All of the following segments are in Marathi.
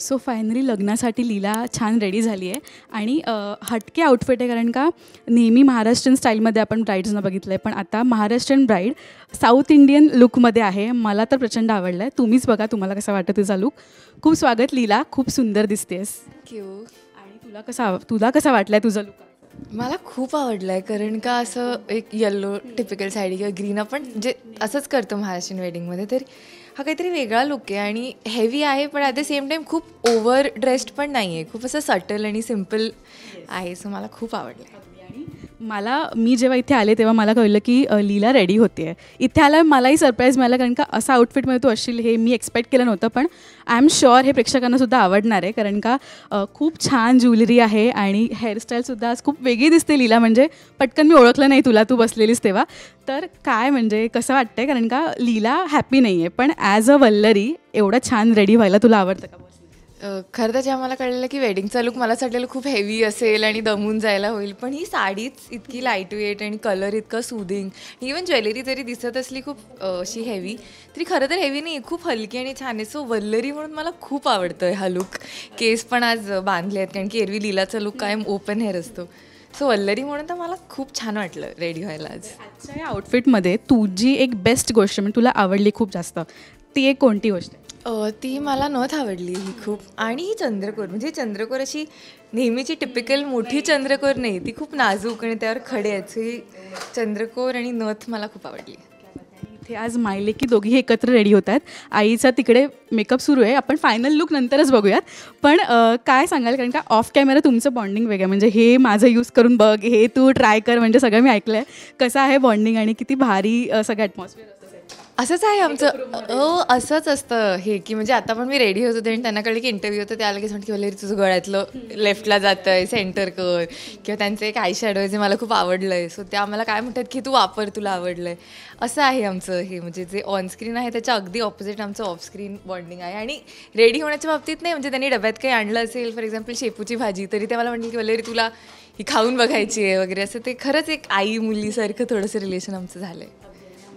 सो फायनली लग्नासाठी लीला छान रेडी झाली आहे आणि हटके आउटफिट आहे कारण का नेहमी महाराष्ट्रीयन स्टाईलमध्ये आपण ब्राईड्सना बघितलं आहे पण आता महाराष्ट्रीयन ब्राईड साऊथ इंडियन लुकमध्ये आहे मला तर प्रचंड आवडलं आहे तुम्हीच बघा तुम्हाला कसं वाटतं तुझा लुक खूप स्वागत लीला खूप सुंदर दिसतेस थँक्यू आणि तुला कसा तुला कसा वाटला आहे तुझा लुक मला खूप आवडलं आहे कारण का असं एक यल्लो टिपिकल साडी किंवा ग्रीन आपण जे असंच करतो महाराष्ट्रीयन वेडिंगमध्ये तरी हा काहीतरी वेगळा लुक आहे आणि हेवी आहे पण ॲट द सेम टाईम खूप ओव्हर ड्रेस्ड पण नाही आहे खूप असं सटल आणि सिम्पल आहे सो मला खूप आवडलं आहे मला मी जेव्हा इथे आले तेव्हा मला कळलं की लीला रेडी आहे इथे आला मलाही सरप्राईज मिळालं कारण का असा आउटफिटमध्ये तू असशील हे मी एक्सपेक्ट केलं नव्हतं पण आय एम शुअर हे प्रेक्षकांनासुद्धा आवडणार आहे कारण का खूप छान ज्वेलरी आहे आणि हेअरस्टाईलसुद्धा आज खूप वेगळी दिसते लीला म्हणजे पटकन मी ओळखलं नाही तुला तू बसलेलीस तेव्हा तर काय म्हणजे कसं वाटतंय कारण का लीला हॅपी नाही आहे पण ॲज अ वल्लरी एवढं छान रेडी व्हायला तुला आवडतं का खरं तर जेव्हा मला कळलेलं की वेडिंगचा लुक मला वाटलेलं खूप हेवी असेल आणि दमून जायला होईल पण ही साडीच इतकी लाईट वेट आणि कलर इतकं सुदिंग इवन ज्वेलरी जरी दिसत असली खूप अशी हेवी तरी खरं तर हेवी नाही खूप हलकी आणि छान आहे सो वल्लरी म्हणून मला खूप आवडतं आहे हा लुक केस पण आज बांधले आहेत कारण की एरवी लिलाचा लुक कायम ओपन हेअर असतो सो वल्लरी म्हणून तर मला खूप छान वाटलं रेडी व्हायला आज आजच्या या आउटफिटमध्ये तुझी एक बेस्ट गोष्ट म्हणजे तुला आवडली खूप जास्त ती एक कोणती गोष्ट ती मला नथ आवडली ही खूप आणि ही चंद्रकोर म्हणजे चंद्रकोर अशी नेहमीची टिपिकल मोठी चंद्रकोर नाही ती खूप नाजूक आणि त्यावर खडे आहेत चंद्रकोर आणि नथ मला खूप आवडली इथे आज मायले की दोघी एकत्र रेडी होत आहेत आईचा तिकडे मेकअप सुरू आहे आपण फायनल लुक नंतरच बघूयात पण काय सांगाल कारण का ऑफ कॅमेरा तुमचं बॉन्डिंग वेगळं म्हणजे हे माझं यूज करून बघ हे तू ट्राय कर म्हणजे सगळं मी ऐकलं आहे कसं आहे बॉन्डिंग आणि किती भारी सगळं ॲटमॉस्फिअर असंच आहे आमचं ओ असंच असतं हे की म्हणजे आता पण मी रेडी होत होते आणि त्यांना कळलं की इंटरव्ह्यू होतं त्याला लगेच म्हणते वलेरी तुझं गळ्यातलं लेफ्टला जातं आहे सेंटर कर किंवा त्यांचं एक आय शॅडो जे मला खूप आवडलं आहे सो ते आम्हाला काय म्हणतात की तू वापर तुला आवडलं आहे असं आहे आमचं हे म्हणजे जे ऑनस्क्रीन आहे त्याच्या अगदी ऑपोजिट आमचं ऑफस्क्रीन बॉन्डिंग आहे आणि रेडी होण्याच्या बाबतीत नाही म्हणजे त्यांनी डब्यात काही आणलं असेल फॉर एक्झाम्पल शेपूची भाजी तरी ते मला म्हणले की वलेरी तुला ही खाऊन बघायची आहे वगैरे असं ते खरंच एक आई मुलीसारखं थोडंसं रिलेशन आमचं झालं आहे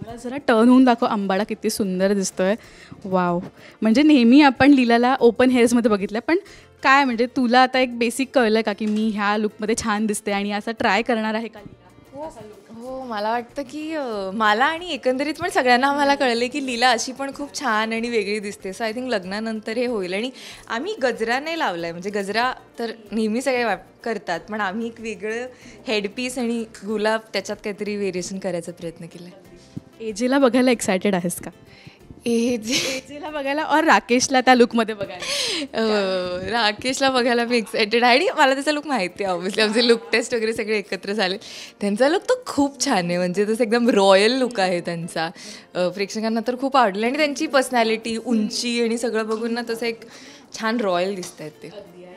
मला जरा टर्न होऊन दाखव आंबाडा किती सुंदर दिसतोय वाव म्हणजे नेहमी आपण लीलाला ओपन हेअर्समध्ये बघितलं पण काय म्हणजे तुला आता एक बेसिक कळलं का की मी ह्या लुकमध्ये छान दिसते आणि असं ट्राय करणार आहे का हो हो मला वाटतं की मला आणि एकंदरीत पण सगळ्यांना आम्हाला कळले की लीला अशी पण खूप छान आणि वेगळी दिसते सो आय थिंक लग्नानंतर हे होईल आणि आम्ही गजरा नाही लावला आहे म्हणजे गजरा तर नेहमी सगळे वाप करतात पण आम्ही एक वेगळं हेडपीस आणि गुलाब त्याच्यात काहीतरी वेरिएशन करायचा प्रयत्न केला आहे एजेला बघायला एक्सायटेड आहेस का जी एजेला बघायला और राकेशला त्या लुकमध्ये बघायला राकेशला बघायला मी एक्सायटेड आहे आणि मला त्याचा लुक माहिती आहे म्हणजे आमचे लुक टेस्ट वगैरे सगळे एकत्र झाले त्यांचा लुक तो खूप छान आहे म्हणजे तसं एकदम रॉयल लुक आहे त्यांचा प्रेक्षकांना तर खूप आवडलं आणि त्यांची पर्सनॅलिटी उंची आणि सगळं बघून ना तसं एक छान रॉयल दिसत आहेत ते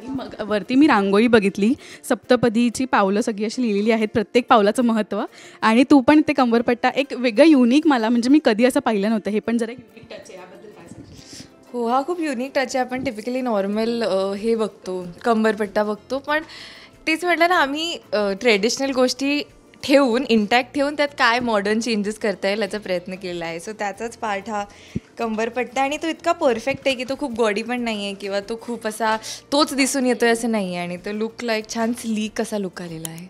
मग वरती मी रांगोळी बघितली सप्तपदीची पावलं सगळी अशी लिहिलेली आहेत प्रत्येक पावलाचं महत्त्व आणि तू पण ते कंबरपट्टा एक वेगळं युनिक मला म्हणजे मी कधी असं पाहिलं नव्हतं हे पण जरा युनिक टच आहे याबद्दल हो हा खूप युनिक टच आहे आपण टिपिकली नॉर्मल हे बघतो कंबरपट्टा बघतो पण तेच म्हटलं ना आम्ही ट्रेडिशनल गोष्टी ठेवून इंटॅक्ट ठेवून त्यात काय मॉडर्न चेंजेस करता येईल याचा प्रयत्न केला आहे सो त्याचाच पार्ट हा कंबर कंबरपट्टा आणि तो इतका परफेक्ट आहे की तो खूप गॉडी पण नाही आहे किंवा तो खूप असा तोच दिसून येतो आहे असं नाही आहे आणि तो लुकला एक छान स्लीक असा लुक आलेला आहे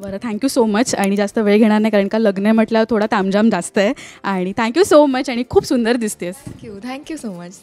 बरं थँक्यू सो मच आणि जास्त वेळ घेणार नाही कारण का लग्न म्हटल्यावर थोडा तामजाम जास्त आहे आणि थँक्यू सो मच आणि खूप सुंदर दिसतेस थँक्यू थँक्यू सो मच